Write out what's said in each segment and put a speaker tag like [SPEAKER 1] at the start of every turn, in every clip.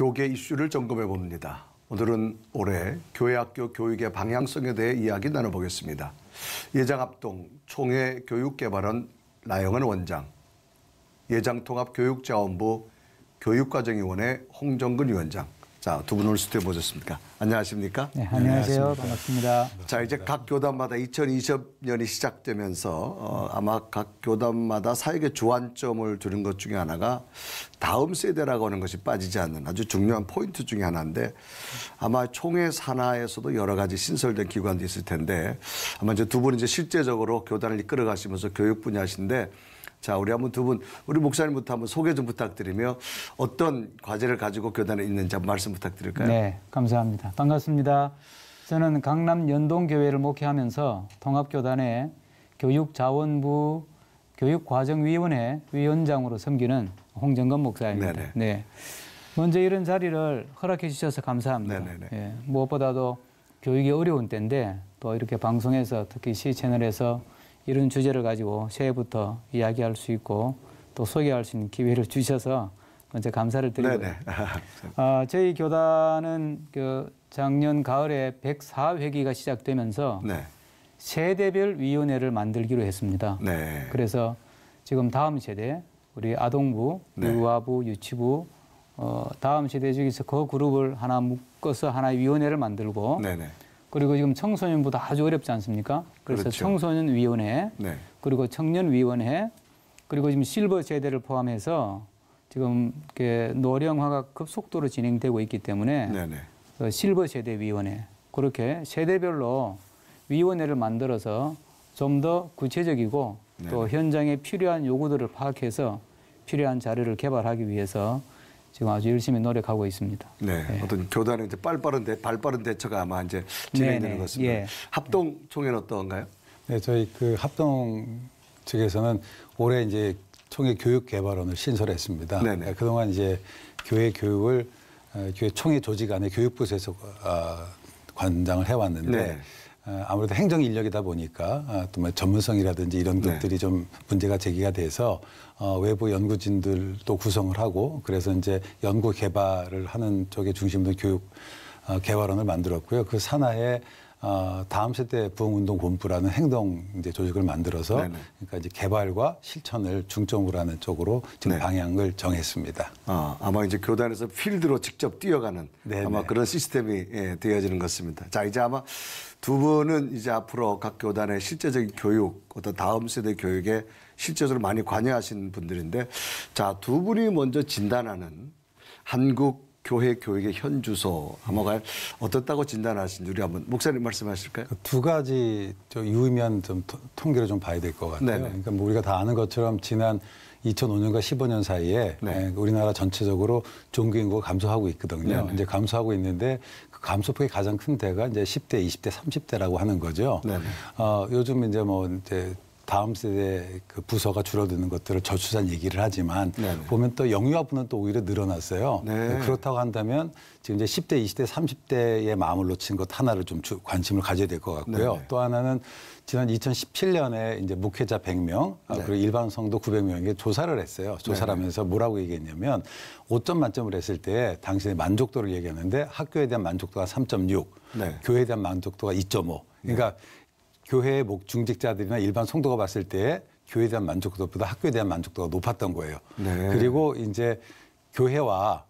[SPEAKER 1] 교계 이슈를 점검해 봅니다. 오늘은 올해 교회학교 교육의 방향성에 대해 이야기 나눠보겠습니다. 예장합동 총회 교육개발원 나영은 원장, 예장통합교육자원부 교육과정위원회 홍정근 위원장, 자, 두 분 오늘 스튜디오 모셨습니까? 안녕하십니까? 네, 안녕하세요. 안녕하십니까? 반갑습니다. 자, 이제 각 교단마다 2020년이 시작되면서 어, 아마 각 교단마다 사역의 주안점을 두는 것 중에 하나가 다음 세대라고 하는 것이 빠지지 않는 아주 중요한 포인트 중에 하나인데 아마 총회 산하에서도 여러 가지 신설된 기관도 있을 텐데 아마 이제 두 분 이제 실제적으로 교단을 이끌어 가시면서 교육 분야신데 자, 우리 한 번 두 분, 우리 목사님부터 한번 소개 좀 부탁드리며 어떤 과제를 가지고 교단에 있는지 한 번 말씀 부탁드릴까요? 네,
[SPEAKER 2] 감사합니다. 반갑습니다. 저는 강남 연동교회를 목회하면서 통합교단의 교육자원부 교육과정위원회 위원장으로 섬기는 홍정건 목사입니다. 네네. 네. 먼저 이런 자리를 허락해 주셔서 감사합니다. 예, 무엇보다도 교육이 어려운 때인데 또 이렇게 방송에서 특히 C 채널에서 이런 주제를 가지고 새해부터 이야기할 수 있고 또 소개할 수 있는 기회를 주셔서 먼저 감사를 드리고요. 네, 네. 아, 저희 교단은 그 작년 가을에 104회기가 시작되면서 네. 세대별 위원회를 만들기로 했습니다. 네. 그래서 지금 다음 세대 우리 아동부, 네. 유아부, 유치부 어, 다음 세대 중에서 그 그룹을 하나 묶어서 하나 위원회를 만들고 네. 그리고 지금 청소년보다 아주 어렵지 않습니까? 그래서 그렇죠. 청소년위원회 네. 그리고 청년위원회 그리고 지금 실버 제대를 포함해서 지금 노령화가 급속도로 진행되고 있기 때문에 네네. 그 실버 세대 위원회 그렇게 세대별로 위원회를 만들어서 좀 더 구체적이고 네또 현장에 필요한 요구들을 파악해서 필요한 자료를 개발하기 위해서 지금 아주 열심히 노력하고 있습니다.
[SPEAKER 1] 네, 네. 어떤 교단의 이제 빠른대 발빠른 대처가 아마 이제
[SPEAKER 2] 진행되는
[SPEAKER 3] 네, 네. 것같니다 예. 합동 총회는 어떤가요? 네, 저희 그 합동 측에서는 올해 이제 총회 교육 개발원을 신설했습니다. 네네. 네, 그동안 이제 교회 교육을 어, 교회 총회 조직 안에 교육부에서 아, 관장을 해왔는데. 네. 어, 아무래도 행정 인력이다 보니까 어, 또뭐 전문성이라든지 이런 네. 것들이 네. 좀 문제가 제기가 돼서 어, 외부 연구진들도 구성을 하고 그래서 이제 연구 개발을 하는 쪽에 중심으로 교육 어, 개발원을 만들었고요. 그 산하에 어, 다음 세대 부흥운동 본부라는 행동 이제 조직을 만들어서 네네. 그러니까 이제 개발과 실천을 중점으로 하는 쪽으로 지금 네. 방향을 정했습니다.
[SPEAKER 1] 아, 아마 이제 교단에서 필드로 직접 뛰어가는 네네. 아마 그런 시스템이 예, 되어지는 것 같습니다. 자 이제 아마 두 분은 이제 앞으로 각 교단의 실제적인 교육 어떤 다음 세대 교육에 실제적으로 많이 관여하신 분들인데 자 두 분이 먼저 진단하는 한국 교회 교육의 현 주소 아마가 어떻다고 진단하신지 우리 한번 목사님
[SPEAKER 3] 말씀하실까요? 그 두 가지 좀 유의미한 좀 통계를 좀 봐야 될 것 같아요. 네네. 그러니까 뭐 우리가 다 아는 것처럼 지난 2005년과 15년 사이에 네. 예, 그 우리나라 전체적으로 종교 인구가 감소하고 있거든요. 네네. 이제 감소하고 있는데 그 감소폭이 가장 큰 데가 이제 10대, 20대, 30대라고 하는 거죠. 어, 요즘 이제 뭐 이제 다음 세대 그 부서가 줄어드는 것들을 저출산 얘기를 하지만 네네. 네. 보면 또 영유아분은 또 오히려 늘어났어요. 네. 네. 그렇다고 한다면 지금 이제 10대, 20대, 30대의 마음을 놓친 것 하나를 좀 주, 관심을 가져야 될 것 같고요. 네네. 네. 또 하나는 지난 2017년에 이제 목회자 100명 아, 네. 그리고 일반성도 900명에게 조사를 했어요. 조사를 네 하면서 뭐라고 얘기했냐면 5점 만점을 했을 때 당신의 만족도를 얘기하는데 학교에 대한 만족도가 3.6, 네. 교회에 대한 만족도가 2.5. 그러니까 교회의 목 중직자들이나 일반 성도가 봤을 때 교회에 대한 만족도보다 학교에 대한 만족도가 높았던 거예요. 네. 그리고 이제 교회와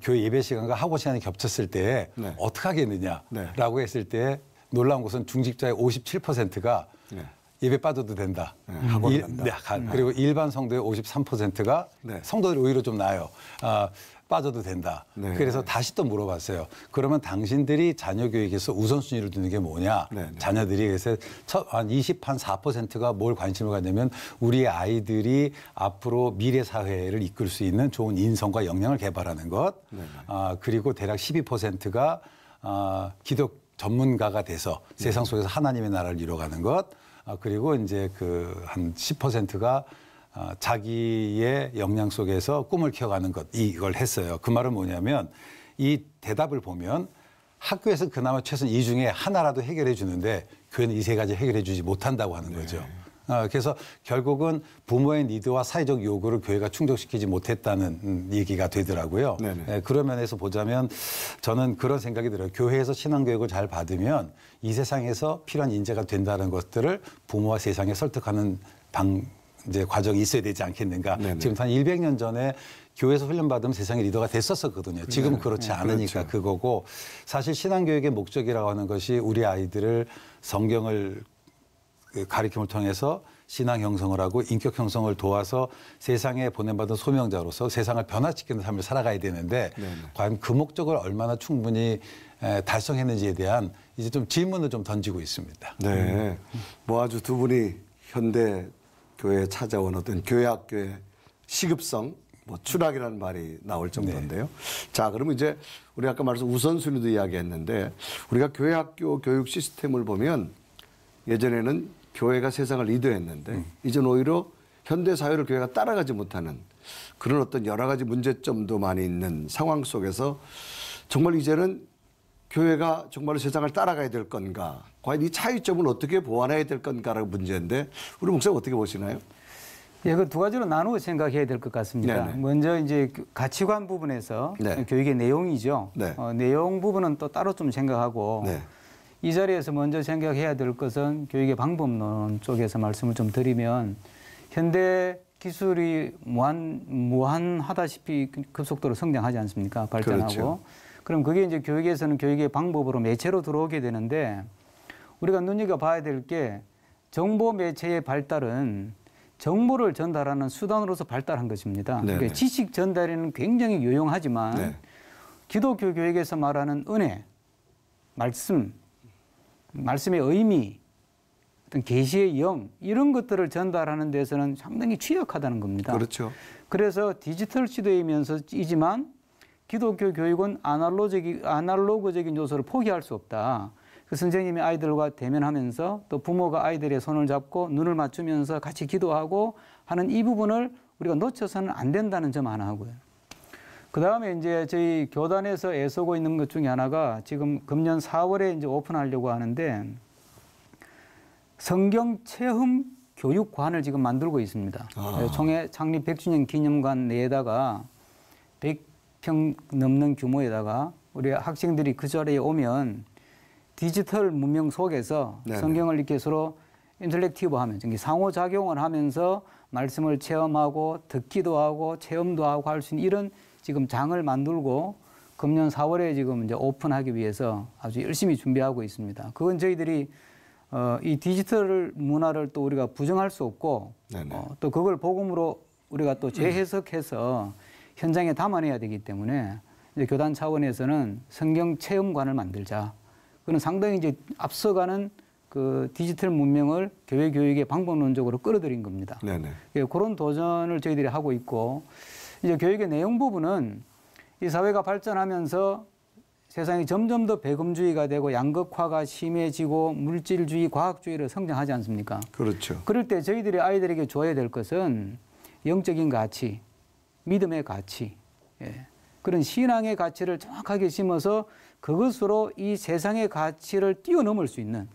[SPEAKER 3] 교회 예배 시간과 학원 시간이 겹쳤을 때 네. 어떻게 하겠느냐라고 네. 했을 때 놀라운 것은 중직자의 57%가 네. 예배 빠져도 된다. 네, 학원 일, 간다. 네, 네, 그리고 일반 성도의 53%가 네. 성도들 오히려 좀 나아요. 아, 빠져도 된다. 네. 그래서 다시 또 물어봤어요. 그러면 당신들이 자녀 교육에서 우선순위를 두는 게 뭐냐? 네. 네. 자녀들이 그래서 첫 한 20, 한 4%가 뭘 관심을 갖냐면 우리 아이들이 앞으로 미래 사회를 이끌 수 있는 좋은 인성과 역량을 개발하는 것. 네. 네. 아, 그리고 대략 12%가 아, 기독 전문가가 돼서 세상 속에서 하나님의 나라를 이뤄가는 것. 아, 그리고 이제 그 한 10%가 어, 자기의 역량 속에서 꿈을 키워가는 것 이걸 했어요. 그 말은 뭐냐면 이 대답을 보면 학교에서 그나마 최소이 중에 하나라도 해결해 주는데 교회는 이 세 가지 해결해 주지 못한다고 하는 네. 거죠. 네. 그래서 결국은 부모의 니드와 사회적 요구를 교회가 충족시키지 못했다는 음, 얘기가 되더라고요. 네, 네. 예, 그런 면에서 보자면 저는 그런 생각이 들어요. 교회에서 신앙교육을 잘 받으면 이 세상에서 필요한 인재가 된다는 것들을 부모와 세상에 설득하는 방 이제 과정이 있어야 되지 않겠는가. 네네. 네. 지금 한 100년 전에 교회에서 훈련받으면 세상의 리더가 됐었었거든요. 네, 지금 은 네. 그렇지 그렇죠. 않으니까 그렇죠. 그거고 사실 신앙교육의 목적이라고 하는 것이 우리 아이들을 성경을 그 가리킴을 통해서 신앙 형성을 하고 인격 형성을 도와서 세상에 보내받은 소명자로서 세상을 변화시키는 삶을 살아가야 되는데 네네. 과연 그 목적을 얼마나 충분히 달성했는지에 대한 이제 좀 질문을 좀 던지고 있습니다. 네. 뭐 아주 두 분이 현대 교회에
[SPEAKER 1] 찾아온 어떤 교회학교의 시급성, 뭐 추락이라는 말이 나올 정도인데요. 네. 자, 그러면 이제 우리 아까 말해서 우선순위도 이야기했는데 우리가 교회학교 교육 시스템을 보면 예전에는 교회가 세상을 리드했는데 음. 이젠 오히려 현대 사회를 교회가 따라가지 못하는 그런 어떤 여러 가지 문제점도 많이 있는 상황 속에서 정말 이제는 교회가 정말로 세상을 따라가야 될 건가? 과연 이차이점을 어떻게 보완해야 될 건가라는 문제인데 우리 목사님 어떻게 보시나요?
[SPEAKER 2] 예, 그 두 가지로 나누어 생각해야 될 것 같습니다. 네네. 먼저 이제 그 가치관 부분에서 네. 교육의 내용이죠. 네. 어, 내용 부분은 또 따로 좀 생각하고 네. 이 자리에서 먼저 생각해야 될 것은 교육의 방법론 쪽에서 말씀을 좀 드리면 현대 기술이 무한 무한하다시피 급속도로 성장하지 않습니까? 발전하고 그렇죠. 그럼 그게 이제 교육에서는 교육의 방법으로 매체로 들어오게 되는데 우리가 눈여겨봐야 될 게 정보 매체의 발달은 정보를 전달하는 수단으로서 발달한 것입니다. 네, 그러니까 네. 지식 전달에는 굉장히 유용하지만 네. 기독교 교육에서 말하는 은혜, 말씀, 말씀의 의미, 어떤 계시의 영 이런 것들을 전달하는 데서는 상당히 취약하다는 겁니다. 그렇죠. 그래서 디지털 시대이면서이지만 기독교 교육은 아날로그적인 아날로그적인 요소를 포기할 수 없다. 그 선생님이 아이들과 대면하면서 또 부모가 아이들의 손을 잡고 눈을 맞추면서 같이 기도하고 하는 이 부분을 우리가 놓쳐서는 안 된다는 점 하나 하고요. 그 다음에 이제 저희 교단에서 애쓰고 있는 것 중에 하나가 지금 금년 4월에 이제 오픈하려고 하는데 성경 체험 교육관을 지금 만들고 있습니다. 아. 네, 총회 창립 100주년 기념관 내에다가 100평 넘는 규모에다가 우리 학생들이 그 자리에 오면 디지털 문명 속에서 네네. 성경을 이렇게 서로 인터랙티브 하면 상호작용을 하면서 말씀을 체험하고 듣기도 하고 체험도 하고 할 수 있는 이런 지금 장을 만들고 금년 4월에 지금 이제 오픈하기 위해서 아주 열심히 준비하고 있습니다. 그건 저희들이 어, 이 디지털 문화를 또 우리가 부정할 수 없고 어, 또 그걸 복음으로 우리가 또 재해석해서 현장에 담아내야 되기 때문에 이제 교단 차원에서는 성경 체험관을 만들자. 그는 상당히 이제 앞서가는 그 디지털 문명을 교회 교육의 방법론적으로 끌어들인 겁니다. 네네. 예, 그런 도전을 저희들이 하고 있고 이제 교육의 내용 부분은 이 사회가 발전하면서 세상이 점점 더 배금주의가 되고 양극화가 심해지고 물질주의, 과학주의로 성장하지 않습니까? 그렇죠. 그럴 때 저희들이 아이들에게 줘야 될 것은 영적인 가치, 믿음의 가치, 예, 그런 신앙의 가치를 정확하게 심어서 그것으로 이 세상의 가치를 뛰어넘을 수 있는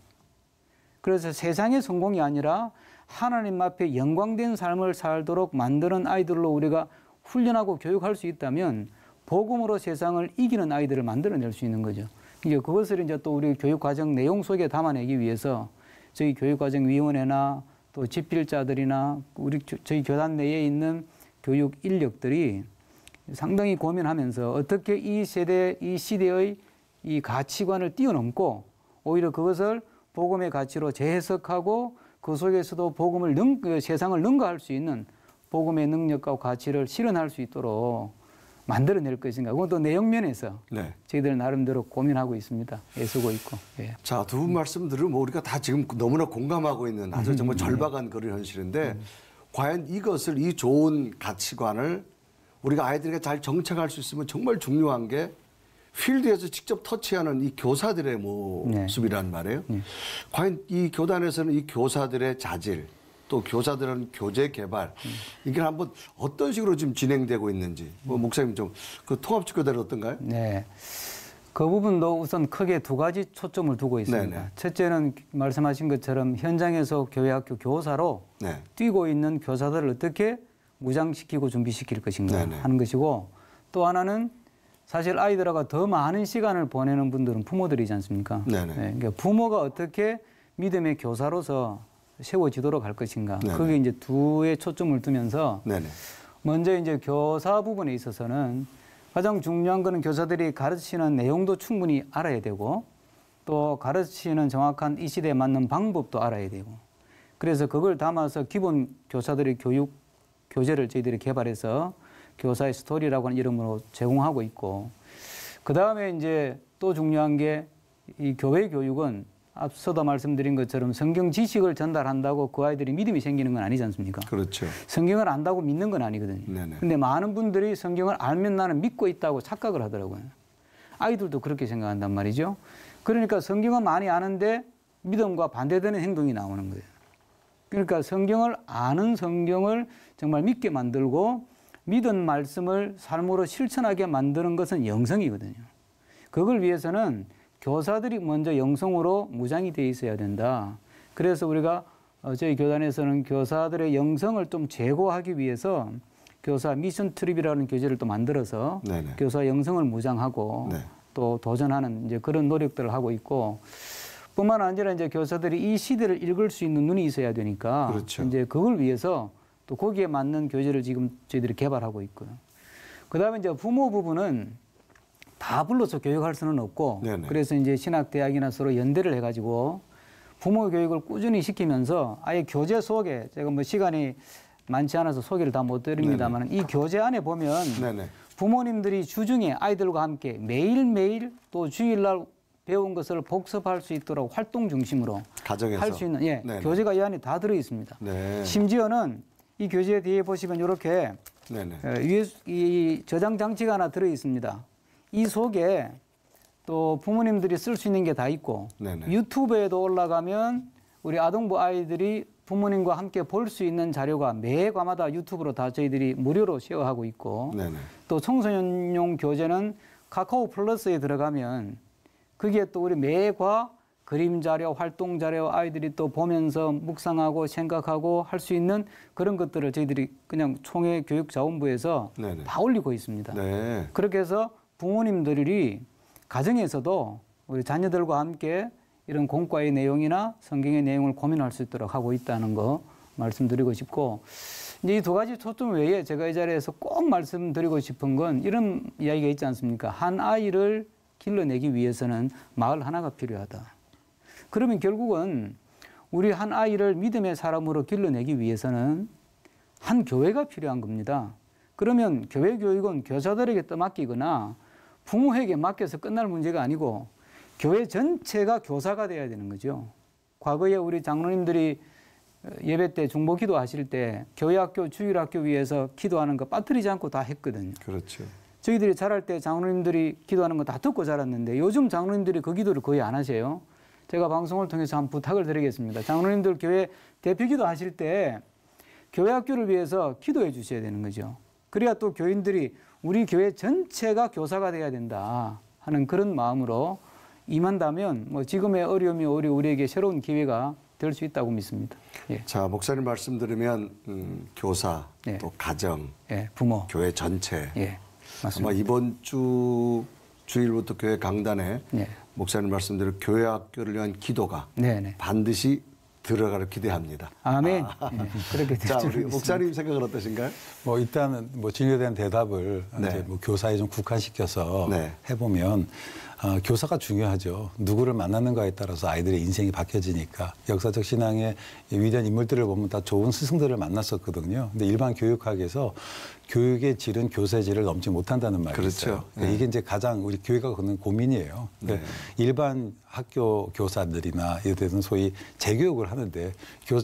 [SPEAKER 2] 그래서 세상의 성공이 아니라 하나님 앞에 영광된 삶을 살도록 만드는 아이들로 우리가 훈련하고 교육할 수 있다면 복음으로 세상을 이기는 아이들을 만들어낼 수 있는 거죠. 이제 그것을 이제 또 우리 교육과정 내용 속에 담아내기 위해서 저희 교육과정위원회나 또 집필자들이나 우리 저희 교단 내에 있는 교육 인력들이 상당히 고민하면서 어떻게 이 세대, 이 시대의 이 가치관을 뛰어넘고 오히려 그것을 복음의 가치로 재해석하고 그 속에서도 복음을 능, 그 세상을 능가할 수 있는 복음의 능력과 가치를 실현할 수 있도록 만들어낼 것인가. 그건 또 내용면에서 네. 저희들 나름대로 고민하고 있습니다. 애쓰고
[SPEAKER 1] 있고. 예. 자, 두 분 말씀 들으뭐 우리가 다 지금 너무나 공감하고 있는 아주 정말 음. 절박한 그런 현실인데 음. 과연 이것을 이 좋은 가치관을 우리가 아이들에게 잘 정착할 수 있으면 정말 중요한 게 필드에서 직접 터치하는 이 교사들의 모습이란 네. 말이에요. 네. 과연 이 교단에서는 이 교사들의 자질 또 교사들은 교재 개발 음. 이게 한번 어떤 식으로 지금 진행되고 있는지 뭐 목사님 좀 그 통합
[SPEAKER 2] 집교대로 어떤가요? 네. 그 부분도 우선 크게 두 가지 초점을 두고 있습니다. 네네. 첫째는 말씀하신 것처럼 현장에서 교회학교 교사로 네. 뛰고 있는 교사들을 어떻게 무장시키고 준비시킬 것인가 네네. 하는 것이고 또 하나는 사실 아이들하고 더 많은 시간을 보내는 분들은 부모들이지 않습니까? 네, 그러니까 부모가 어떻게 믿음의 교사로서 세워지도록 할 것인가. 네네. 그게 이제 두의 초점을 두면서 먼저 이제 교사 부분에 있어서는 가장 중요한 것은 교사들이 가르치는 내용도 충분히 알아야 되고 또 가르치는 정확한 이 시대에 맞는 방법도 알아야 되고 그래서 그걸 담아서 기본 교사들의 교육 교재를 저희들이 개발해서 교사의 스토리라고 하는 이름으로 제공하고 있고 그 다음에 이제 또 중요한 게 이 교회 교육은 앞서도 말씀드린 것처럼 성경 지식을 전달한다고 그 아이들이 믿음이 생기는 건 아니지 않습니까? 그렇죠. 성경을 안다고 믿는 건 아니거든요. 네네. 데 많은 분들이 성경을 알면 나는 믿고 있다고 착각을 하더라고요. 아이들도 그렇게 생각한단 말이죠. 그러니까 성경은 많이 아는데 믿음과 반대되는 행동이 나오는 거예요. 그러니까 성경을 아는 성경을 정말 믿게 만들고 믿은 말씀을 삶으로 실천하게 만드는 것은 영성이거든요. 그걸 위해서는 교사들이 먼저 영성으로 무장이 돼 있어야 된다. 그래서 우리가 어, 저희 교단에서는 교사들의 영성을 좀 제고하기 위해서 교사 미션 트립이라는 교재를 또 만들어서 네네. 교사 영성을 무장하고 네. 또 도전하는 이제 그런 노력들을 하고 있고 뿐만 아니라 이제 교사들이 이 시대를 읽을 수 있는 눈이 있어야 되니까 그렇죠. 이제 그걸 위해서 또 거기에 맞는 교재를 지금 저희들이 개발하고 있고요. 그다음에 이제 부모 부분은 다 불러서 교육할 수는 없고 네네. 그래서 이제 신학대학이나 서로 연대를 해가지고 부모 교육을 꾸준히 시키면서 아예 교재 속에 제가 뭐 시간이 많지 않아서 소개를 다 못 드립니다만 이 교재 안에 보면 네네. 부모님들이 주중에 아이들과 함께 매일매일 또 주일날 배운 것을 복습할 수 있도록 활동 중심으로 할 수 있는 예, 교재가 이 안에 다 들어 있습니다. 네. 심지어는 이 교재 뒤에 보시면 이렇게 네네. 어, 이 저장 장치가 하나 들어 있습니다. 이 속에 또 부모님들이 쓸 수 있는 게 다 있고 네네. 유튜브에도 올라가면 우리 아동부 아이들이 부모님과 함께 볼 수 있는 자료가 매과마다 유튜브로 다 저희들이 무료로 쉐어하고 있고 네네. 또 청소년용 교재는 카카오 플러스에 들어가면 그게 또 우리 매과 그림 자료, 활동 자료 아이들이 또 보면서 묵상하고 생각하고 할 수 있는 그런 것들을 저희들이 그냥 총회 교육자원부에서 네네. 다 올리고 있습니다. 네. 그렇게 해서 부모님들이 가정에서도 우리 자녀들과 함께 이런 공과의 내용이나 성경의 내용을 고민할 수 있도록 하고 있다는 거 말씀드리고 싶고 이제 이 두 가지 초점 외에 제가 이 자리에서 꼭 말씀드리고 싶은 건 이런 이야기가 있지 않습니까? 한 아이를 길러내기 위해서는 마을 하나가 필요하다. 그러면 결국은 우리 한 아이를 믿음의 사람으로 길러내기 위해서는 한 교회가 필요한 겁니다. 그러면 교회 교육은 교사들에게 떠맡기거나 부모에게 맡겨서 끝날 문제가 아니고 교회 전체가 교사가 돼야 되는 거죠. 과거에 우리 장로님들이 예배 때 중보 기도하실 때 교회 학교 주일 학교 위에서 기도하는 거 빠뜨리지 않고 다 했거든요. 그렇죠. 저희들이 자랄 때 장로님들이 기도하는 거 다 듣고 자랐는데 요즘 장로님들이 그 기도를 거의 안 하세요. 제가 방송을 통해서 한 부탁을 드리겠습니다. 장로님들 교회 대표 기도 하실 때 교회 학교를 위해서 기도해 주셔야 되는 거죠. 그래야 또 교인들이 우리 교회 전체가 교사가 돼야 된다 하는 그런 마음으로 임한다면 뭐 지금의 어려움이 오히려 우리에게 새로운 기회가 될 수 있다고 믿습니다.
[SPEAKER 1] 예. 자 목사님 말씀 들으면 음, 교사 예. 또 가정, 예, 부모, 교회 전체. 예. 맞습니다. 아마 이번 주 주일부터 교회 강단에 예. 목사님 말씀대로 교회 학교를 위한 기도가 네네. 네. 반드시 들어가를 기대합니다.
[SPEAKER 2] 아멘. 아. 네, 그렇게 자, 우리 목사님
[SPEAKER 3] 생각은 어떠신가요? 뭐일단뭐 진료에 대한 대답을 네. 이제 뭐 교사에 좀 국한시켜서 네. 해보면 어, 교사가 중요하죠. 누구를 만나는가에 따라서 아이들의 인생이 바뀌어지니까 역사적 신앙의 위대한 인물들을 보면 다 좋은 스승들을 만났었거든요. 근데 일반 교육학에서 교육의 질은 교사의 질을 넘지 못한다는 말이죠. 그렇죠. 그러니까 네. 이게 이제 가장 우리 교회가 겪는 고민이에요. 그러니까 네. 일반 학교 교사들이나 예를 들면 소위 재교육을 하는데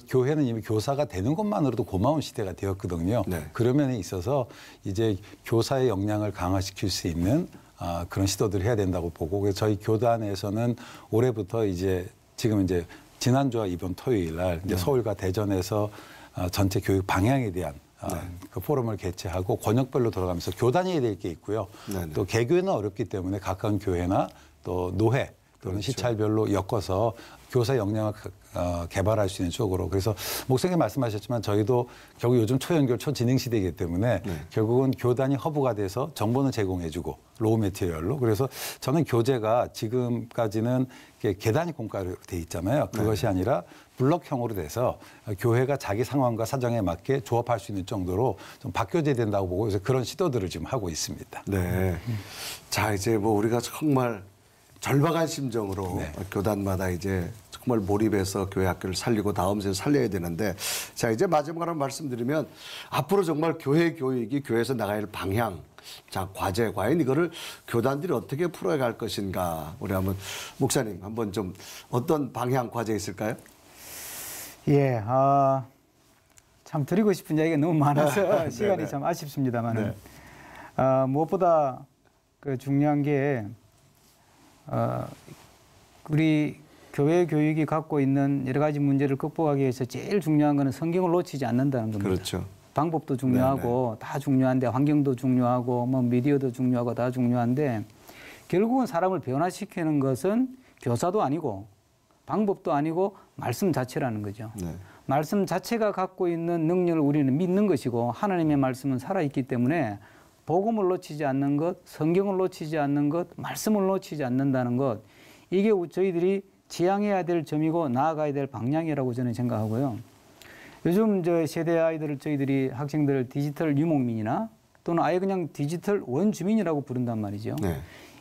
[SPEAKER 3] 교, 회는 이미 교사가 되는 것만으로도 고마운 시대가 되었거든요. 네. 그러 면에 있어서 이제 교사의 역량을 강화시킬 수 있는 어, 그런 시도들을 해야 된다고 보고 그래서 저희 교단에서는 올해부터 이제 지금 이제 지난주와 이번 토요일 날 네. 서울과 대전에서 어, 전체 교육 방향에 대한 어, 네. 그 포럼을 개최하고 권역별로 돌아가면서 교단이 해될게 있고요. 네, 네, 또 개교회는 어렵기 때문에 가까운 교회나 또 노회 또는 그렇죠. 시찰별로 엮어서 교사 역량을 어, 개발할 수 있는 쪽으로 그래서 목생님 말씀하셨지만 저희도 결국 요즘 초연결 초진행 시대이기 때문에 네. 결국은 교단이 허브가 돼서 정보는 제공해주고 로우 매티리얼로 그래서 저는 교재가 지금까지는 계단이 공과로 돼 있잖아요 네. 그것이 네. 아니라 블럭형으로 돼서 교회가 자기 상황과 사정에 맞게 조합할 수 있는 정도로 좀 바뀌어져야 된다고 보고 그래서 그런 시도들을 지금 하고 있습니다. 네. 자 이제 뭐 우리가 정말 절박한 심정으로 네. 교단마다 이제
[SPEAKER 1] 정말 몰입해서 교회 학교를 살리고 다음 세대 살려야 되는데 자 이제 마지막으로 말씀드리면 앞으로 정말 교회 교육이 교회에서 나가야 할 방향 자 과제 과연 이거를 교단들이 어떻게 풀어갈 것인가 우리 한번 목사님 한번 좀 어떤 방향 과제 있을까요?
[SPEAKER 2] 예, 아, 참 드리고 싶은 이야기가 너무 많아서 네, 네. 시간이 참아쉽습니다만 네. 아, 무엇보다 그 중요한 게 어, 우리 교회 교육이 갖고 있는 여러 가지 문제를 극복하기 위해서 제일 중요한 것은 성경을 놓치지 않는다는 겁니다. 그렇죠. 방법도 중요하고 네네. 네. 다 중요한데 환경도 중요하고 뭐 미디어도 중요하고 다 중요한데 결국은 사람을 변화시키는 것은 교사도 아니고 방법도 아니고 말씀 자체라는 거죠. 네. 말씀 자체가 갖고 있는 능력을 우리는 믿는 것이고 하나님의 말씀은 살아있기 때문에 복음을 놓치지 않는 것, 성경을 놓치지 않는 것, 말씀을 놓치지 않는다는 것, 이게 저희들이 지향해야 될 점이고 나아가야 될 방향이라고 저는 생각하고요. 요즘 저 세대 아이들을 저희들이 학생들을 디지털 유목민이나 또는 아예 그냥 디지털 원주민이라고 부른단 말이죠. 네.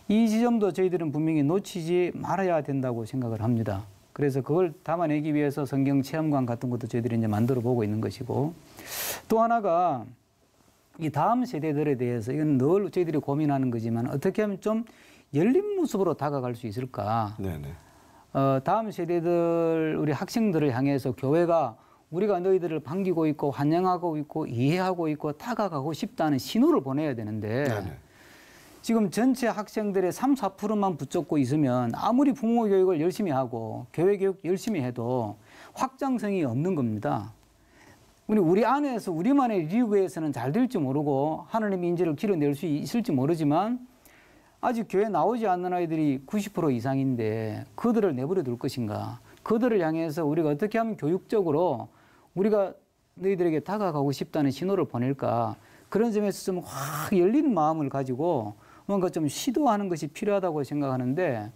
[SPEAKER 2] 이 지점도 저희들은 분명히 놓치지 말아야 된다고 생각을 합니다. 그래서 그걸 담아내기 위해서 성경 체험관 같은 것도 저희들이 이제 만들어 보고 있는 것이고 또 하나가 이 다음 세대들에 대해서 이건 늘 저희들이 고민하는 거지만 어떻게 하면 좀 열린 모습으로 다가갈 수 있을까? 네네. 어, 다음 세대들 우리 학생들을 향해서 교회가 우리가 너희들을 반기고 있고 환영하고 있고 이해하고 있고 다가가고 싶다는 신호를 보내야 되는데 네네. 지금 전체 학생들의 3, 4%만 붙잡고 있으면 아무리 부모 교육을 열심히 하고 교회 교육 열심히 해도 확장성이 없는 겁니다. 우리 우리 안에서 우리만의 리그에서는 잘 될지 모르고 하나님의 인재를 길어낼 수 있을지 모르지만 아직 교회 나오지 않는 아이들이 90% 이상인데 그들을 내버려 둘 것인가? 그들을 향해서 우리가 어떻게 하면 교육적으로 우리가 너희들에게 다가가고 싶다는 신호를 보낼까? 그런 점에서 좀 확 열린 마음을 가지고 뭔가 좀 시도하는 것이 필요하다고 생각하는데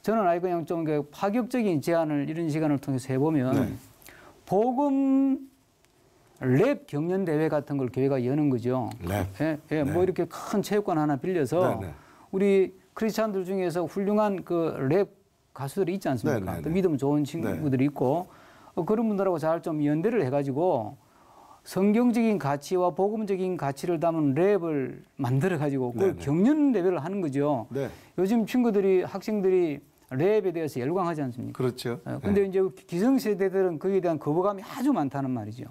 [SPEAKER 2] 저는 아이 그냥 좀 그 파격적인 제안을 이런 시간을 통해서 해보면 네. 복음 랩 경연 대회 같은 걸 교회가 여는 거죠. 랩. 예, 예 뭐 네. 뭐 이렇게 큰 체육관 하나 빌려서 네, 네. 우리 크리스천들 중에서 훌륭한 그 랩 가수들이 있지 않습니까? 네, 네, 또 네. 믿음 좋은 친구들이 있고 어, 그런 분들하고 잘 좀 연대를 해가지고 성경적인 가치와 복음적인 가치를 담은 랩을 만들어 가지고 그걸 경연 대회를 하는 거죠. 요즘 친구들이 학생들이 랩에 대해서 열광하지 않습니까? 그렇죠. 어, 근데 이제 기성세대들은 거기에 대한 거부감이 아주 많다는 말이죠.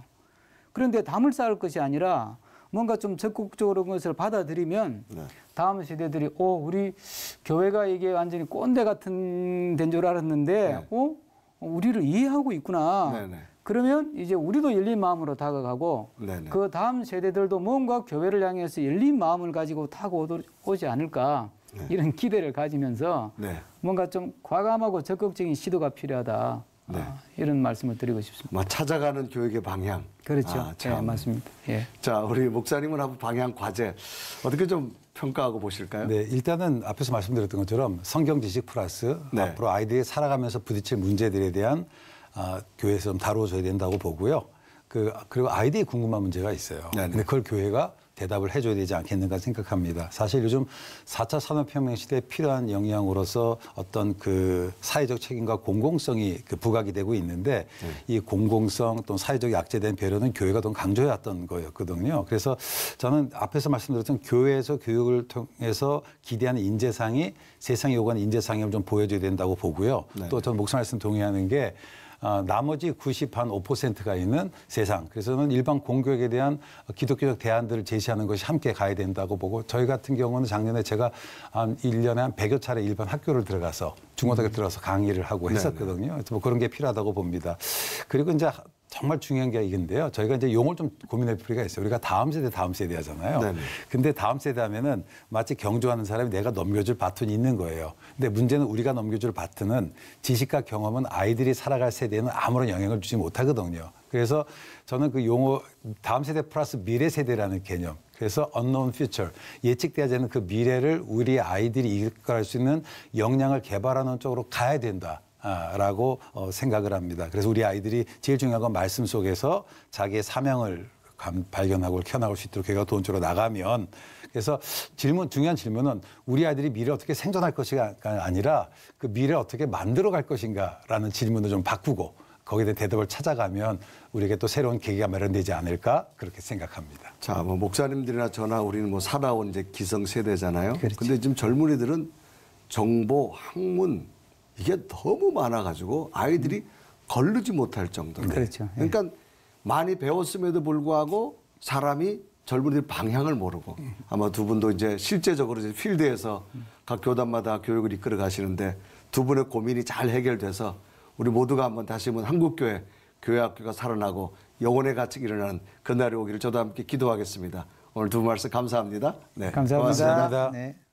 [SPEAKER 2] 그런데 담을 쌓을 것이 아니라 뭔가 좀 적극적으로 그것을 받아들이면 네. 다음 세대들이 어 우리 교회가 이게 완전히 꼰대 같은 된 줄 알았는데 네. 어 우리를 이해하고 있구나. 네, 네. 그러면 이제 우리도 열린 마음으로 다가가고 네, 네. 그 다음 세대들도 뭔가 교회를 향해서 열린 마음을 가지고 타고 오지 않을까 이런 기대를 가지면서 뭔가 좀 과감하고 적극적인 시도가 필요하다.
[SPEAKER 1] 네. 아, 이런 말씀을 드리고 싶습니다. 뭐 찾아가는 교육의 방향. 그렇죠. 아, 예, 참.
[SPEAKER 2] 맞습니다. 예.
[SPEAKER 1] 자, 우리 목사님은 한번 방향 과제 어떻게 좀 평가하고 보실까요? 네,
[SPEAKER 3] 일단은 앞에서 말씀드렸던 것처럼 성경 지식 플러스 네. 앞으로 아이들이 살아가면서 부딪힐 문제들에 대한 아, 교회에서 좀 다뤄줘야 된다고 보고요. 그 그리고 아이들이 궁금한 문제가 있어요. 네네. 근데 그걸 교회가 대답을 해줘야 되지 않겠는가 생각합니다. 사실 요즘 4차 산업혁명 시대에 필요한 영향으로서 어떤 그 사회적 책임과 공공성이 그 부각이 되고 있는데 음. 이 공공성 또 사회적 약제된 배려는 교회가 더 강조해왔던 거였거든요. 그래서 저는 앞에서 말씀드렸던 교회에서 교육을 통해서 기대하는 인재상이 세상에 요구하는 인재상임을 좀 보여줘야 된다고 보고요. 네. 또 저는 목사 말씀 동의하는 게 어, 나머지 90한 5%가 있는 세상. 그래서는 일반 공교육에 대한 기독교적 대안들을 제시하는 것이 함께 가야 된다고 보고 저희 같은 경우는 작년에 제가 한 1년에 한 100여 차례 일반 학교를 들어가서 중고등학교 들어가서 강의를 하고 했었거든요. 그래서 뭐 그런 게 필요하다고 봅니다. 그리고 이제 정말 중요한 게 이건데요. 저희가 이제 용어를좀 고민할 필요가 있어요. 우리가 다음 세대, 다음 세대 하잖아요. 근데 다음 세대 하면은 마치 경주하는 사람이 내가 넘겨줄 바톤이 있는 거예요. 근데 문제는 우리가 넘겨줄 바톤은 지식과 경험은 아이들이 살아갈 세대에는 아무런 영향을 주지 못하거든요. 그래서 저는 그 용어 다음 세대 플러스 미래 세대라는 개념 그래서 unknown future 예측되지 않은 그 미래를 우리 아이들이 이끌어갈 수 있는 역량을 개발하는 쪽으로 가야 된다. 라고 어, 생각을 합니다. 그래서 우리 아이들이 제일 중요한 건 말씀 속에서 자기의 사명을 발견하고 켜나올수 있도록 걔가 돈으로 나가면 그래서 질문 중요한 질문은 우리 아이들이 미래 어떻게 생존할 것이가 아니라 그 미래 어떻게 만들어 갈 것인가라는 질문을 좀 바꾸고 거기에 대한 대답을 찾아가면 우리에게 또 새로운 계기가 마련되지 않을까 그렇게 생각합니다. 자, 뭐 목사님들이나 저나 우리는 뭐 살아온 이제 기성 세대잖아요. 그렇 근데 지금
[SPEAKER 1] 젊은이들은 정보, 학문 이게 너무 많아가지고 아이들이 음. 걸르지 못할 정도로. 그렇죠. 예. 그러니까 많이 배웠음에도 불구하고 사람이 젊은이들 방향을 모르고 예. 아마 두 분도 이제 실제적으로 이제 필드에서 음. 각 교단마다 교육을 이끌어 가시는데 두 분의 고민이 잘 해결돼서 우리 모두가 한번 다시 한번 한국교회 교회학교가 살아나고 영혼의 가치가 일어나는 그날이 오기를 저도 함께 기도하겠습니다. 오늘 두 분 말씀 감사합니다. 네, 감사합니다. 고맙습니다.
[SPEAKER 2] 네.